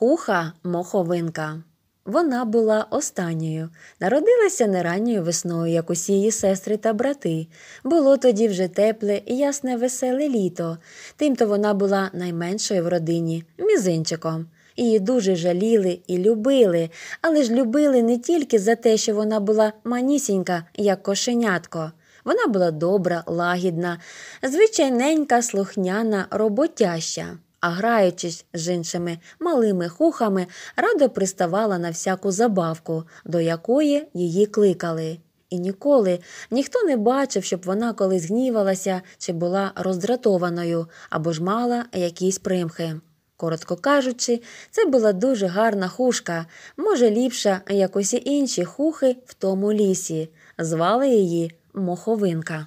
Хуха моховинка. Вона була останньою, народилася не ранньою весною, як усі її сестри та брати. Було тоді вже тепле і ясне веселе літо, тим то вона була найменшою в родині, мізинчиком. Її дуже жаліли і любили, але ж любили не тільки за те, що вона була манісінька, як кошенятко. Вона була добра, лагідна, звичайненька, слухняна, роботяща а граючись з іншими малими хухами, радо приставала на всяку забавку, до якої її кликали. І ніколи ніхто не бачив, щоб вона колись гнівалася чи була роздратованою або ж мала якісь примхи. Коротко кажучи, це була дуже гарна хушка, може, ліпша, як усі інші хухи в тому лісі, звали її моховинка.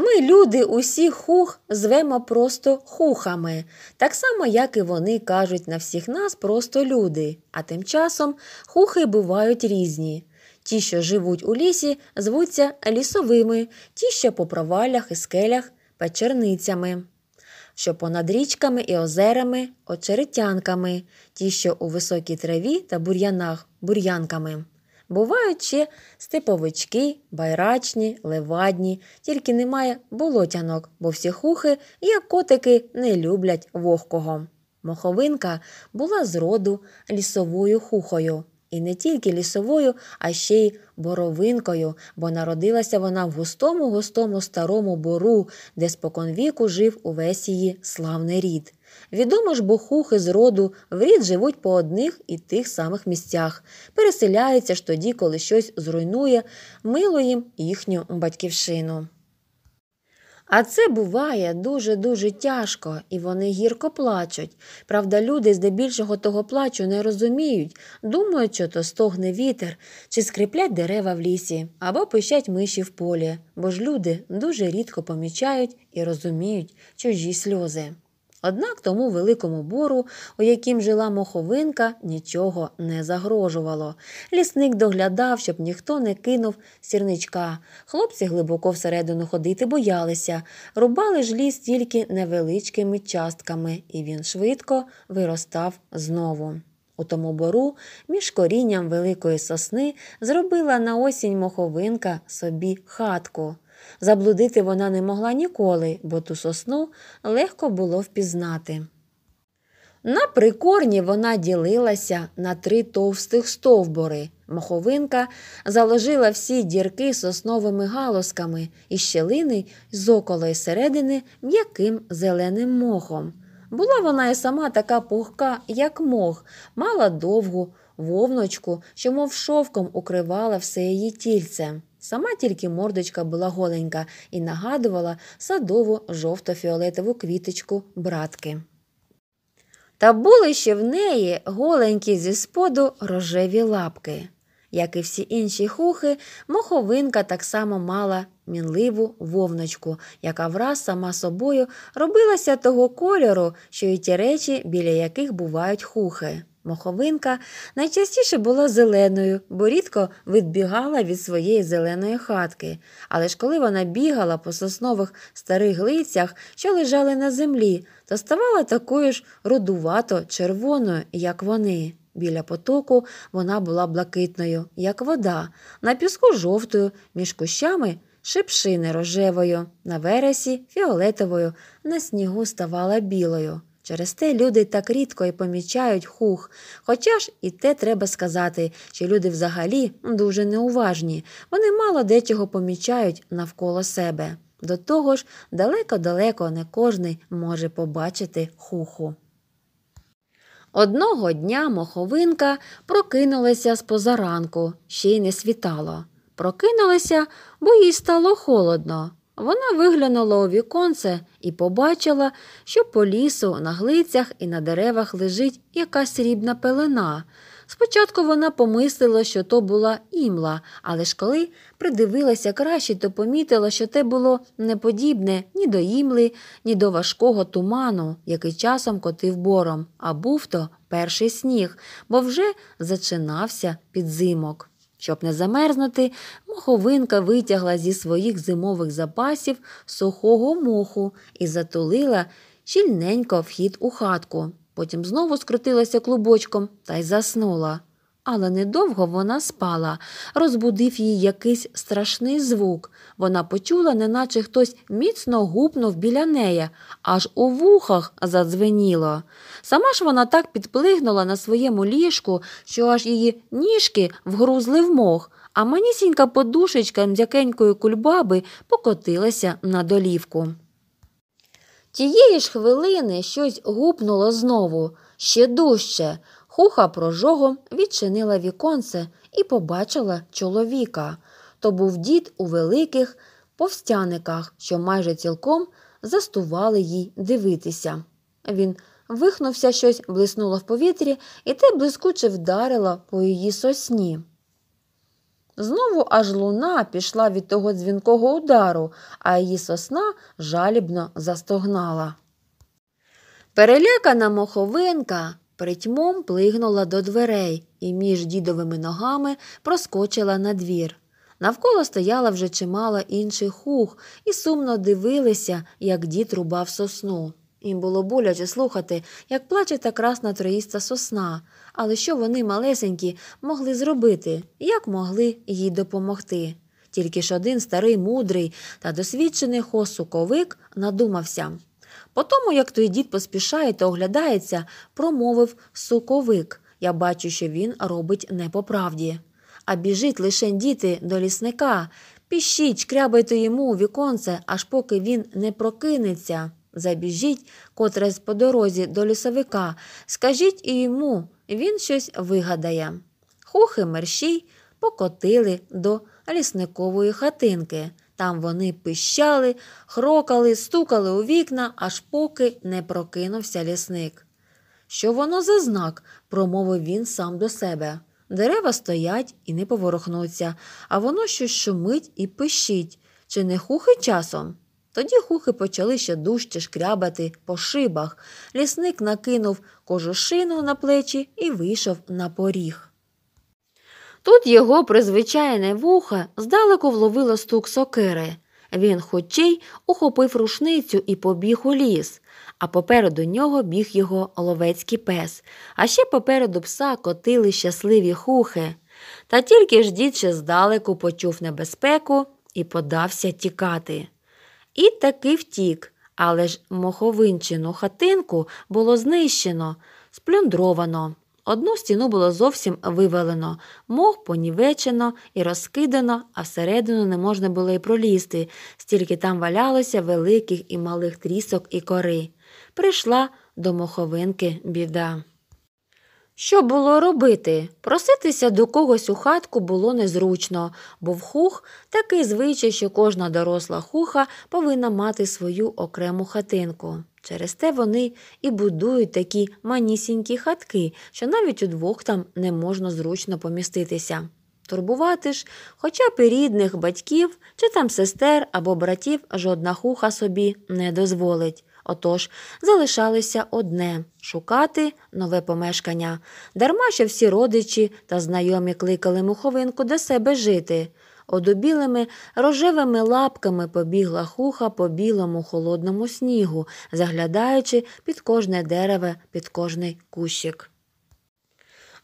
Ми, люди, усі хух звемо просто хухами, так само, як і вони кажуть на всіх нас просто люди, а тим часом хухи бувають різні. Ті, що живуть у лісі, звуться лісовими, ті, що по провалях і скелях печерницями, що понад річками і озерами очеретянками, ті, що у високій траві та бур'янах бур'янками. Бувають ще степовички, байрачні, левадні, тільки немає болотянок, бо всі хухи, як котики, не люблять вогкого. Моховинка була з роду лісовою хухою. І не тільки лісовою, а ще й боровинкою, бо народилася вона в густому, густому старому бору, де споконвіку жив увесь її славний рід. Відомо ж бохухи з роду в рід живуть по одних і тих самих місцях, переселяються ж тоді, коли щось зруйнує, мило їм їхню батьківщину. А це буває дуже-дуже тяжко, і вони гірко плачуть. Правда, люди здебільшого того плачу не розуміють, думають, що то стогне вітер, чи скриплять дерева в лісі, або пищать миші в полі, бо ж люди дуже рідко помічають і розуміють чужі сльози. Однак тому великому бору, у яким жила моховинка, нічого не загрожувало. Лісник доглядав, щоб ніхто не кинув сірничка. Хлопці глибоко всередину ходити боялися, рубали ж ліс тільки невеличкими частками, і він швидко виростав знову. У тому бору між корінням великої сосни зробила на осінь моховинка собі хатку. Заблудити вона не могла ніколи, бо ту сосну легко було впізнати. На прикорні вона ділилася на три товстих стовбори. Маховинка заложила всі дірки сосновими галузками і щелини з окола і середини м'яким зеленим мохом. Була вона і сама така пухка, як мох, мала довгу вовночку, що мов шовком укривала все її тільцем. Сама тільки мордочка була голенька і нагадувала садову жовто-фіолетову квіточку братки. Та були ще в неї голенькі зі споду рожеві лапки. Як і всі інші хухи, моховинка так само мала мінливу вовночку, яка враз сама собою робилася того кольору, що й ті речі, біля яких бувають хухи. Моховинка найчастіше була зеленою, бо рідко відбігала від своєї зеленої хатки. Але ж коли вона бігала по соснових старих лицях, що лежали на землі, то ставала такою ж рудувато червоною, як вони. Біля потоку вона була блакитною, як вода, на піску жовтою, між кущами шипшини рожевою, на вересі фіолетовою, на снігу ставала білою. Через те люди так рідко і помічають хух. Хоча ж і те треба сказати, що люди взагалі дуже неуважні, вони мало дечого помічають навколо себе. До того ж, далеко-далеко не кожний може побачити хуху. Одного дня моховинка прокинулася з позаранку, ще й не світало. Прокинулася, бо їй стало холодно. Вона виглянула у віконце і побачила, що по лісу, на глицях і на деревах лежить якась срібна пелена. Спочатку вона помислила, що то була імла, але ж коли придивилася краще, то помітила, що те було неподібне ні до імли, ні до важкого туману, який часом котив бором, а був то перший сніг, бо вже зачинався підзимок. Щоб не замерзнути, моховинка витягла зі своїх зимових запасів сухого моху і затулила щільненько вхід у хатку. Потім знову скрутилася клубочком та й заснула. Але недовго вона спала, розбудив її якийсь страшний звук. Вона почула, неначе хтось міцно гупнув біля неї, аж у вухах задзвеніло. Сама ж вона так підплигнула на своєму ліжку, що аж її ніжки вгрузли в мох, а манісінька подушечка м'якенької кульбаби покотилася на долівку. Тієї ж хвилини щось гупнуло знову, ще дужче. Хуха прожогом відчинила віконце і побачила чоловіка. То був дід у великих повстяниках, що майже цілком застували їй дивитися. Він вихнувся щось, блиснуло в повітрі, і те блискуче вдарило по її сосні. Знову аж луна пішла від того дзвінкого удару, а її сосна жалібно застогнала. Перелякана моховинка Притьмом плигнула до дверей і між дідовими ногами проскочила на двір. Навколо стояла вже чимало інших хух і сумно дивилися, як дід рубав сосну. Їм було боляче слухати, як плаче та красна троїста сосна, але що вони малесенькі могли зробити, як могли їй допомогти. Тільки ж один старий мудрий та досвідчений хосуковик надумався. По тому, як той дід поспішає та оглядається, промовив суковик. Я бачу, що він робить не по правді. А біжить лише діти до лісника. Пішіть, крябайте йому у віконце, аж поки він не прокинеться. Забіжіть, котре з по дорозі до лісовика, скажіть і йому, він щось вигадає. Хухи мерщій покотили до лісникової хатинки. Там вони пищали, хрокали, стукали у вікна, аж поки не прокинувся лісник. Що воно за знак? промовив він сам до себе. Дерева стоять і не поворухнуться, а воно щось шумить і пищить. Чи не хухи часом? Тоді хухи почали ще дужче шкрябати по шибах. Лісник накинув кожушину на плечі і вийшов на поріг. Тут його призвичайне вуха здалеку вловило стук сокири. Він хочей ухопив рушницю і побіг у ліс, а попереду нього біг його ловецький пес, а ще попереду пса котили щасливі хухи. Та тільки ж дід ще здалеку почув небезпеку і подався тікати. І таки втік, але ж моховинчину хатинку було знищено, сплюндровано. Одну стіну було зовсім вивалено, мох понівечено і розкидано, а всередину не можна було й пролізти, стільки там валялося великих і малих трісок і кори. Прийшла до моховинки біда. Що було робити? Проситися до когось у хатку було незручно, бо в хух такий звичай, що кожна доросла хуха повинна мати свою окрему хатинку. Через те вони і будують такі манісінькі хатки, що навіть удвох там не можна зручно поміститися. Турбувати ж, хоча б і рідних батьків чи там сестер або братів жодна хуха собі не дозволить. Отож, залишалося одне шукати нове помешкання, дарма що всі родичі та знайомі кликали муховинку до себе жити одобілими рожевими лапками побігла хуха по білому холодному снігу, заглядаючи під кожне дерево, під кожний кущик.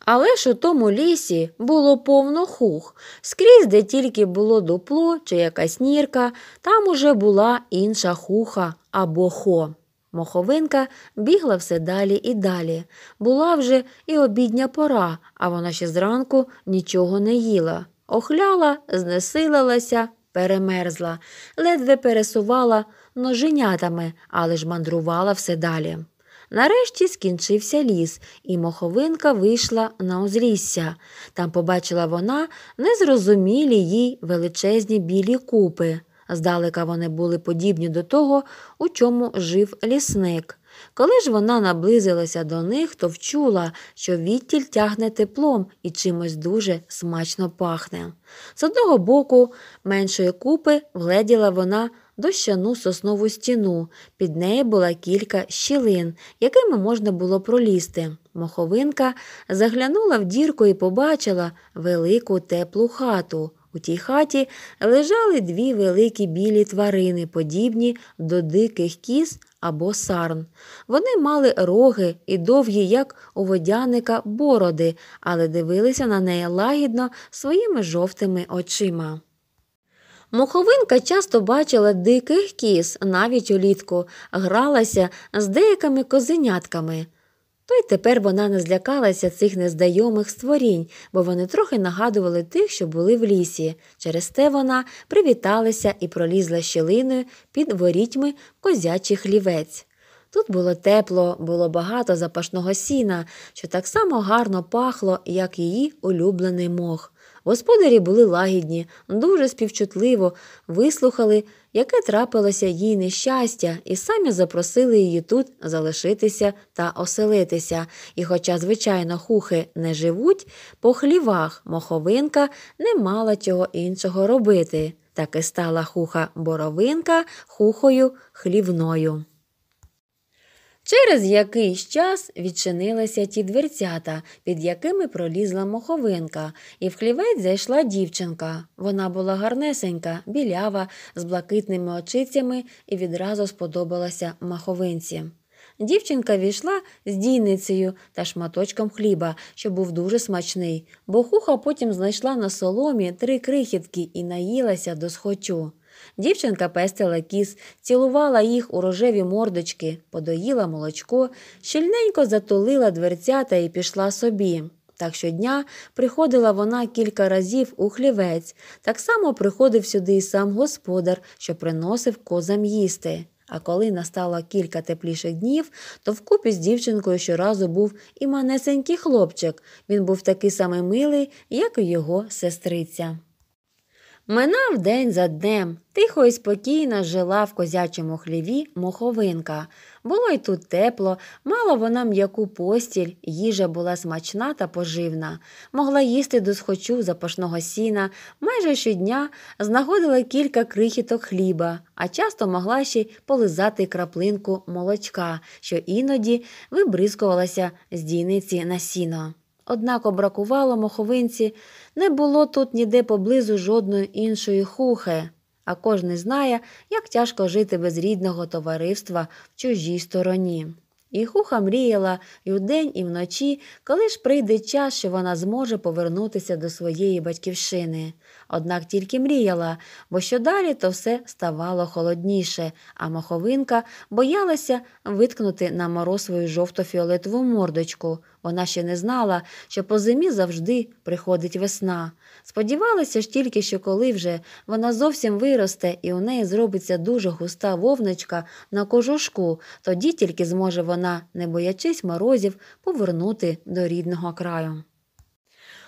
Але ж у тому лісі було повно хух. Скрізь, де тільки було дупло чи якась нірка, там уже була інша хуха або хо. Моховинка бігла все далі і далі. Була вже і обідня пора, а вона ще зранку нічого не їла. Охляла, знесилилася, перемерзла, ледве пересувала ноженятами, але ж мандрувала все далі. Нарешті скінчився ліс, і моховинка вийшла на узлісся. Там побачила вона незрозумілі їй величезні білі купи. Здалека вони були подібні до того, у чому жив лісник. Коли ж вона наблизилася до них, то вчула, що відтіль тягне теплом і чимось дуже смачно пахне. З одного боку меншої купи вгледіла вона дощану соснову стіну, під нею була кілька щілин, якими можна було пролізти. Моховинка заглянула в дірку і побачила велику теплу хату. У тій хаті лежали дві великі білі тварини, подібні до диких кіз або сарн. Вони мали роги і довгі, як у водяника, бороди, але дивилися на неї лагідно своїми жовтими очима. Муховинка часто бачила диких кіз навіть улітку, гралася з деякими козенятками. То й тепер вона не злякалася цих незнайомих створінь, бо вони трохи нагадували тих, що були в лісі. Через те вона привіталася і пролізла щелиною під ворітьми козячий хлівець. Тут було тепло, було багато запашного сіна, що так само гарно пахло, як її улюблений мох. Господарі були лагідні, дуже співчутливо вислухали, яке трапилося їй нещастя, і самі запросили її тут залишитися та оселитися. І, хоча, звичайно, хухи не живуть, по хлівах моховинка не мала цього іншого робити. Так і стала хуха боровинка хухою хлівною. Через якийсь час відчинилися ті дверцята, під якими пролізла моховинка, і в хлівець зайшла дівчинка. Вона була гарнесенька, білява, з блакитними очицями і відразу сподобалася маховинці. Дівчинка війшла з дійницею та шматочком хліба, що був дуже смачний, бо хуха потім знайшла на соломі три крихітки і наїлася до схочу. Дівчинка пестила кіс, цілувала їх у рожеві мордочки, подоїла молочко, щільненько затулила дверцята і пішла собі. Так щодня приходила вона кілька разів у хлівець, так само приходив сюди й сам господар, що приносив козам їсти. А коли настало кілька тепліших днів, то вкупі з дівчинкою щоразу був і манесенький хлопчик. Він був такий самий милий, як і його сестриця. Минав день за днем, тихо і спокійно жила в козячому хліві моховинка. Було й тут тепло, мала вона м'яку постіль, їжа була смачна та поживна, могла їсти до схочу запашного сіна, майже щодня знаходила кілька крихіток хліба, а часто могла ще й полизати краплинку молочка, що іноді вибризкувалася з дійниці на сіно однак бракувало моховинці, не було тут ніде поблизу жодної іншої хухи, а кожен знає, як тяжко жити без рідного товариства в чужій стороні. І хуха мріяла і вдень, і вночі, коли ж прийде час, що вона зможе повернутися до своєї батьківщини однак тільки мріяла, бо що далі, то все ставало холодніше, а маховинка боялася виткнути на мороз свою жовто-фіолетову мордочку. Вона ще не знала, що по зимі завжди приходить весна. Сподівалася ж тільки, що коли вже вона зовсім виросте і у неї зробиться дуже густа вовничка на кожушку, тоді тільки зможе вона, не боячись морозів, повернути до рідного краю.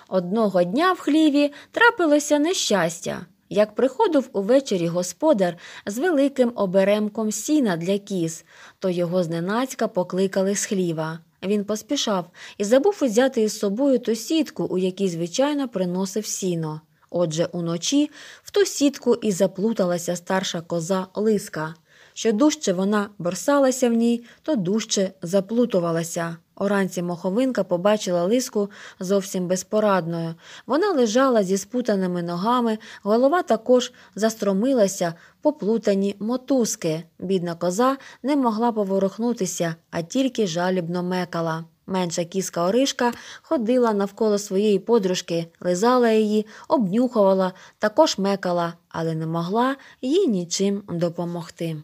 Одного дня в хліві трапилося нещастя. Як приходив увечері господар з великим оберемком сіна для кіз, то його зненацька покликали з хліва. Він поспішав і забув узяти із собою ту сітку, у якій, звичайно, приносив сіно. Отже, уночі в ту сітку і заплуталася старша коза лиска. Що дужче вона борсалася в ній, то дужче заплутувалася. Оранці моховинка побачила лиску зовсім безпорадною. Вона лежала зі спутаними ногами, голова також застромилася поплутані мотузки. Бідна коза не могла поворухнутися, а тільки жалібно мекала. Менша кіска Оришка ходила навколо своєї подружки, лизала її, обнюхувала, також мекала, але не могла їй нічим допомогти.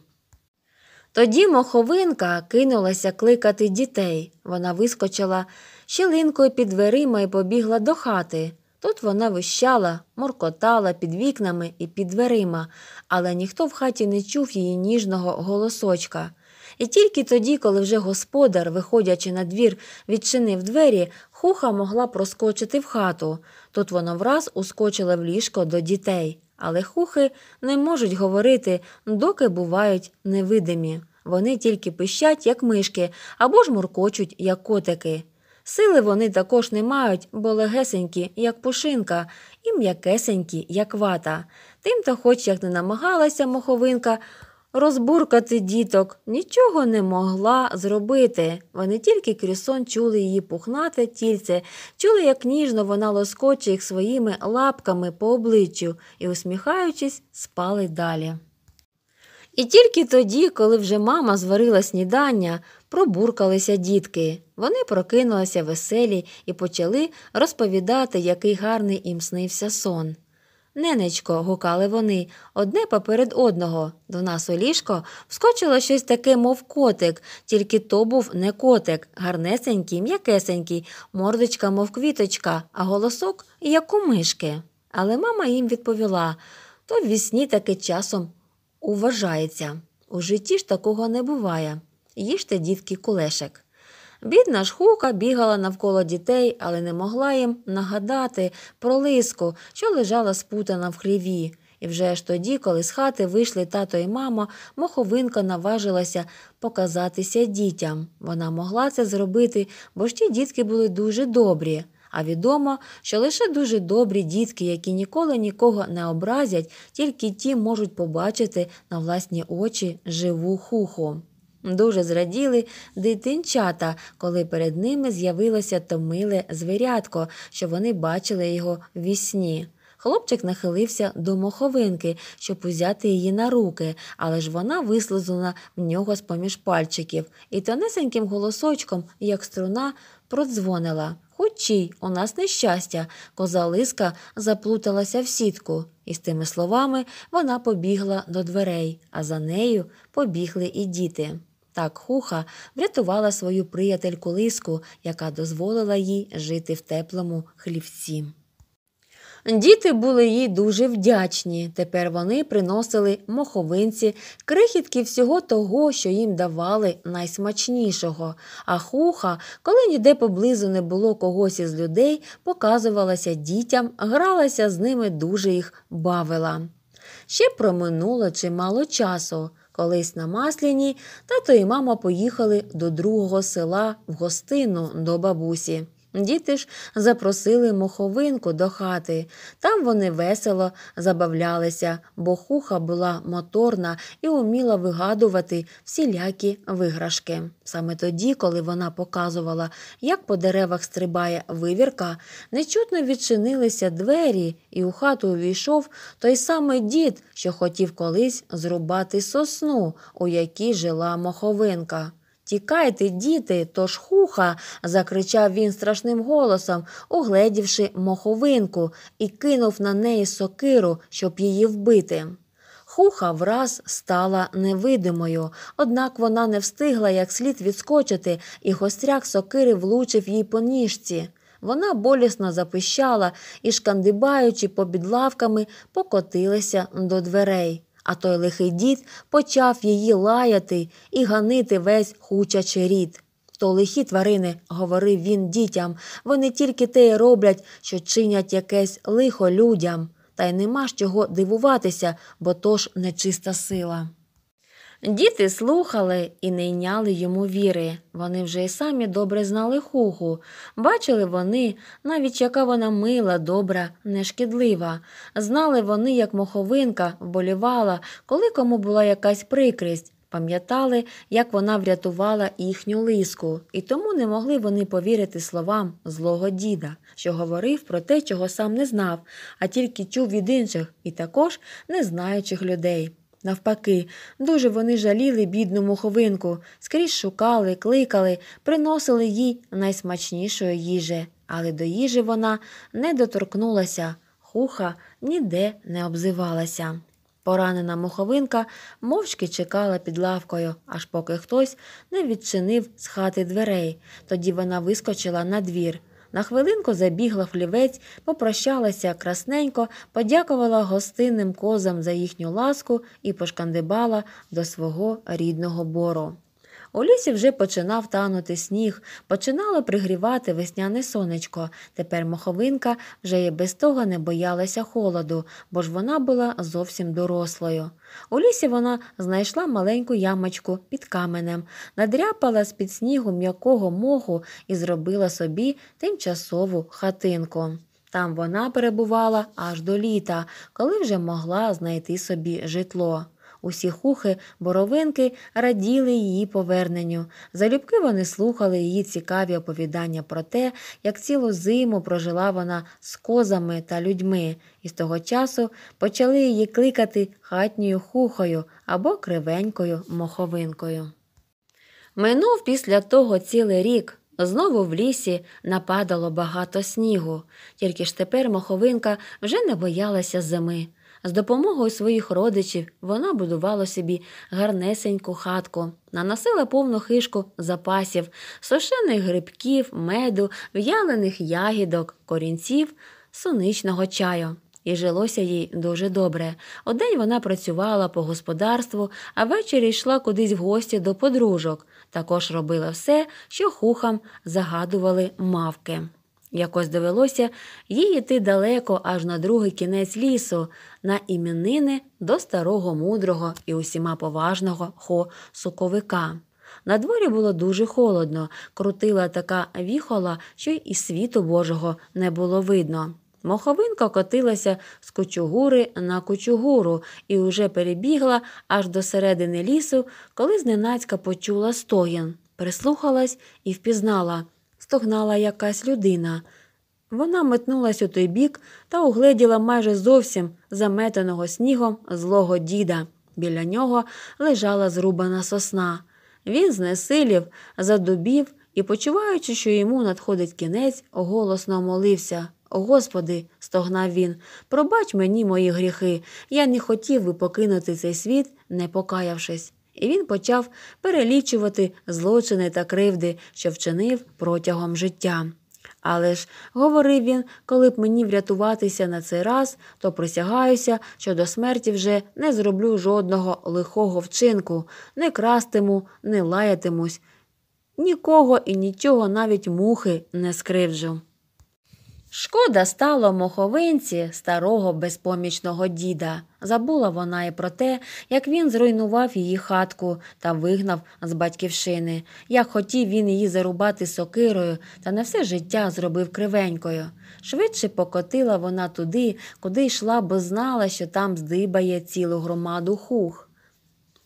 Тоді моховинка кинулася кликати дітей. Вона вискочила щілинкою під дверима і побігла до хати. Тут вона вищала, моркотала під вікнами і під дверима, але ніхто в хаті не чув її ніжного голосочка. І тільки тоді, коли вже господар, виходячи на двір, відчинив двері, хуха могла проскочити в хату. Тут вона враз ускочила в ліжко до дітей. Але хухи не можуть говорити, доки бувають невидимі. Вони тільки пищать, як мишки, або ж муркочуть, як котики. Сили вони також не мають, бо легесенькі, як пушинка, і м'якесенькі, як вата. Тим то, хоч як не намагалася моховинка, розбуркати діток, нічого не могла зробити. Вони тільки крісон чули її пухнате тільце, чули, як ніжно вона лоскоче їх своїми лапками по обличчю і, усміхаючись, спали далі. І тільки тоді, коли вже мама зварила снідання, пробуркалися дітки. Вони прокинулися веселі і почали розповідати, який гарний їм снився сон. Ненечко, гукали вони, одне поперед одного. До нас у ліжко вскочило щось таке, мов котик, тільки то був не котик, гарнесенький, м'якесенький, мордочка, мов квіточка, а голосок як у мишки. Але мама їм відповіла то в вісні таки часом уважається. У житті ж такого не буває. Їжте, дітки, кулешек. Бідна ж хука бігала навколо дітей, але не могла їм нагадати про лиску, що лежала спутана в хліві. І вже ж тоді, коли з хати вийшли тато і мама, моховинка наважилася показатися дітям. Вона могла це зробити, бо ж ті дітки були дуже добрі. А відомо, що лише дуже добрі дітки, які ніколи нікого не образять, тільки ті можуть побачити на власні очі живу хуху. Дуже зраділи дитинчата, коли перед ними з'явилося то миле звірятко, що вони бачили його в вісні. Хлопчик нахилився до моховинки, щоб узяти її на руки, але ж вона вислизнула в нього з поміж пальчиків і тонесеньким голосочком, як струна, продзвонила. Хочій, у нас нещастя, козалиска заплуталася в сітку, і з тими словами вона побігла до дверей, а за нею побігли і діти. Так хуха врятувала свою приятельку лиску, яка дозволила їй жити в теплому хлівці. Діти були їй дуже вдячні. Тепер вони приносили моховинці, крихітки всього того, що їм давали найсмачнішого. А хуха, коли ніде поблизу не було когось із людей, показувалася дітям, гралася з ними дуже їх бавила. Ще проминуло чимало часу. Колись на масляні тато і мама поїхали до другого села в гостину до бабусі. Діти ж запросили моховинку до хати. Там вони весело забавлялися, бо хуха була моторна і уміла вигадувати всілякі виграшки. Саме тоді, коли вона показувала, як по деревах стрибає вивірка, нечутно відчинилися двері, і у хату увійшов той самий дід, що хотів колись зрубати сосну, у якій жила моховинка. Тікайте, діти, тож хуха. закричав він страшним голосом, угледівши моховинку, і кинув на неї сокиру, щоб її вбити. Хуха враз стала невидимою, однак вона не встигла як слід відскочити, і гостряк сокири влучив їй по ніжці. Вона болісно запищала і, шкандибаючи побід лавками, покотилася до дверей. А той лихий дід почав її лаяти і ганити весь хучачий рід. То лихі тварини, говорив він дітям, вони тільки те й роблять, що чинять якесь лихо людям, та й нема з чого дивуватися, бо то ж нечиста сила. Діти слухали і не йняли йому віри. Вони вже й самі добре знали хугу. Бачили вони, навіть яка вона мила, добра, нешкідлива. Знали вони, як моховинка вболівала, коли кому була якась прикрість. Пам'ятали, як вона врятувала їхню лиску, і тому не могли вони повірити словам злого діда, що говорив про те, чого сам не знав, а тільки чув від інших і також незнаючих людей. Навпаки, дуже вони жаліли бідну муховинку, скрізь шукали, кликали, приносили їй найсмачнішої їжі, але до їжі вона не доторкнулася, хуха ніде не обзивалася. Поранена муховинка мовчки чекала під лавкою, аж поки хтось не відчинив з хати дверей. Тоді вона вискочила на двір. На хвилинку забігла флівець, попрощалася красненько, подякувала гостинним козам за їхню ласку і пошкандибала до свого рідного бору. У лісі вже починав танути сніг, починало пригрівати весняне сонечко. Тепер моховинка вже і без того не боялася холоду, бо ж вона була зовсім дорослою. У лісі вона знайшла маленьку ямочку під каменем, надряпала з під снігу м'якого моху і зробила собі тимчасову хатинку. Там вона перебувала аж до літа, коли вже могла знайти собі житло. Усі хухи, боровинки раділи її поверненню. Залюбки вони слухали її цікаві оповідання про те, як цілу зиму прожила вона з козами та людьми, і з того часу почали її кликати хатньою хухою або кривенькою моховинкою. Минув після того цілий рік. Знову в лісі нападало багато снігу, тільки ж тепер моховинка вже не боялася зими. З допомогою своїх родичів вона будувала собі гарнесеньку хатку, наносила повну хишку запасів, сушених грибків, меду, в'ялених ягідок, корінців, соничного чаю. І жилося їй дуже добре. Одень вона працювала по господарству, а ввечері йшла кудись в гості до подружок. Також робила все, що хухам загадували мавки. Якось довелося їй йти далеко аж на другий кінець лісу, на іменини до старого мудрого і усіма поважного хо суковика. На дворі було дуже холодно, крутила така віхола, що й світу Божого не було видно. Моховинка котилася з кучугури на кучугуру і уже перебігла аж до середини лісу, коли зненацька почула стогін, прислухалась і впізнала стогнала якась людина. Вона метнулась у той бік та угледіла майже зовсім заметеного снігом злого діда. Біля нього лежала зрубана сосна. Він знесилів, задубів і, почуваючи, що йому надходить кінець, голосно молився. Господи, стогнав він, пробач мені мої гріхи. Я не хотів би покинути цей світ, не покаявшись і він почав перелічувати злочини та кривди, що вчинив протягом життя. Але ж, говорив він, коли б мені врятуватися на цей раз, то присягаюся, що до смерті вже не зроблю жодного лихого вчинку, не крастиму, не лаятимусь, нікого і нічого навіть мухи не скривджу. Шкода стало моховинці старого безпомічного діда. Забула вона і про те, як він зруйнував її хатку та вигнав з батьківщини, як хотів він її зарубати сокирою та на все життя зробив кривенькою. Швидше покотила вона туди, куди йшла, бо знала, що там здибає цілу громаду хух.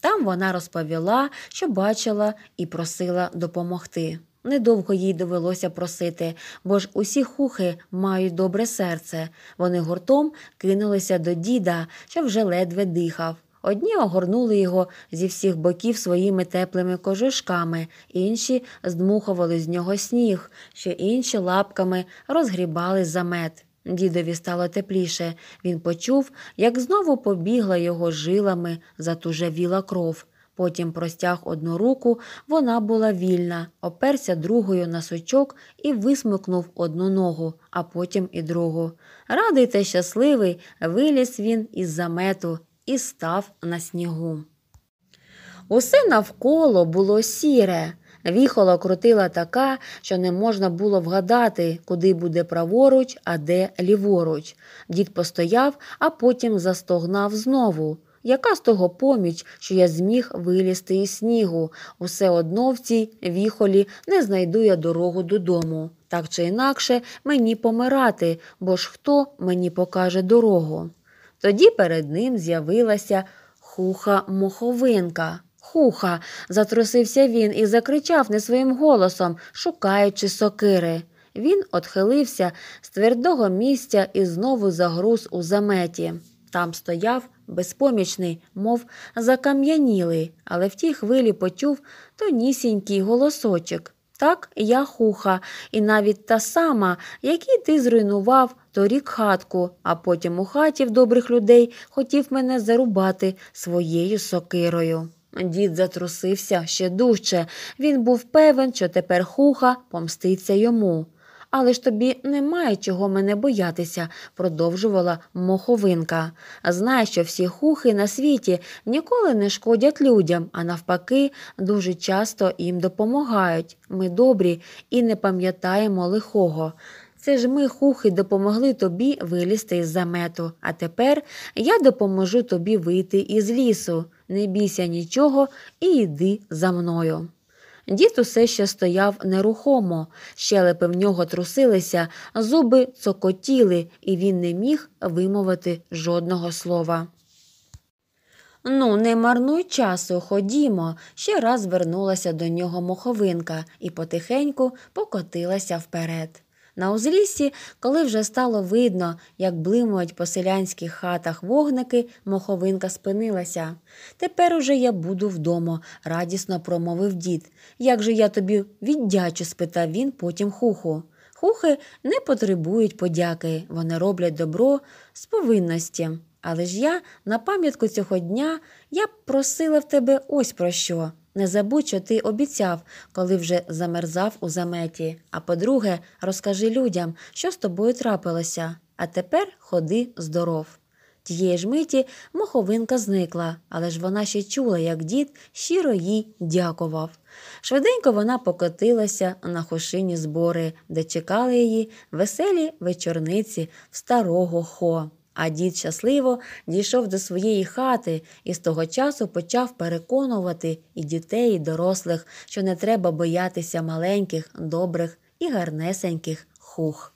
Там вона розповіла, що бачила і просила допомогти. Недовго їй довелося просити, бо ж усі хухи мають добре серце. Вони гуртом кинулися до діда, що вже ледве дихав. Одні огорнули його зі всіх боків своїми теплими кожушками, інші здмухували з нього сніг, ще інші лапками розгрібали замет. Дідові стало тепліше. Він почув, як знову побігла його жилами, затужавіла кров потім простяг одну руку, вона була вільна, оперся другою на сучок і висмикнув одну ногу, а потім і другу. Радий та щасливий, виліз він із замету і став на снігу. Усе навколо було сіре. Віхола крутила така, що не можна було вгадати, куди буде праворуч, а де ліворуч. Дід постояв, а потім застогнав знову. Яка з того поміч, що я зміг вилізти із снігу? Усе одно в цій віхолі не знайду я дорогу додому. Так чи інакше мені помирати, бо ж хто мені покаже дорогу? Тоді перед ним з'явилася хуха моховинка. Хуха. затрусився він і закричав не своїм голосом, шукаючи сокири. Він отхилився з твердого місця і знову загруз у заметі. Там стояв безпомічний, мов закам'янілий, але в тій хвилі почув тонісінький голосочок. Так, я хуха, і навіть та сама, який ти зруйнував торік хатку, а потім у хаті в добрих людей хотів мене зарубати своєю сокирою. Дід затрусився ще дужче. Він був певен, що тепер хуха помститься йому. Але ж тобі немає чого мене боятися, продовжувала моховинка. Знай, що всі хухи на світі ніколи не шкодять людям, а навпаки, дуже часто їм допомагають. Ми добрі і не пам'ятаємо лихого. Це ж ми, хухи, допомогли тобі вилізти із замету, а тепер я допоможу тобі вийти із лісу. Не бійся нічого і йди за мною. Дід усе ще стояв нерухомо, щелепи в нього трусилися, зуби цокотіли, і він не міг вимовити жодного слова. Ну, не марнуй часу, ходімо, ще раз вернулася до нього моховинка і потихеньку покотилася вперед. На узліссі, коли вже стало видно, як блимують по селянських хатах вогники, моховинка спинилася. Тепер уже я буду вдома, радісно промовив дід. Як же я тобі віддячу? спитав він потім хуху. Хухи не потребують подяки, вони роблять добро з повинності. Але ж я, на пам'ятку цього дня, я б просила в тебе ось про що. Не забудь, що ти обіцяв, коли вже замерзав у заметі. А по-друге, розкажи людям, що з тобою трапилося, а тепер ходи здоров. Тієї ж миті моховинка зникла, але ж вона ще чула, як дід щиро їй дякував. Швиденько вона покотилася на хошині збори, де чекали її веселі вечорниці в старого хо. А дід щасливо дійшов до своєї хати і з того часу почав переконувати і дітей, і дорослих, що не треба боятися маленьких, добрих і гарнесеньких хух.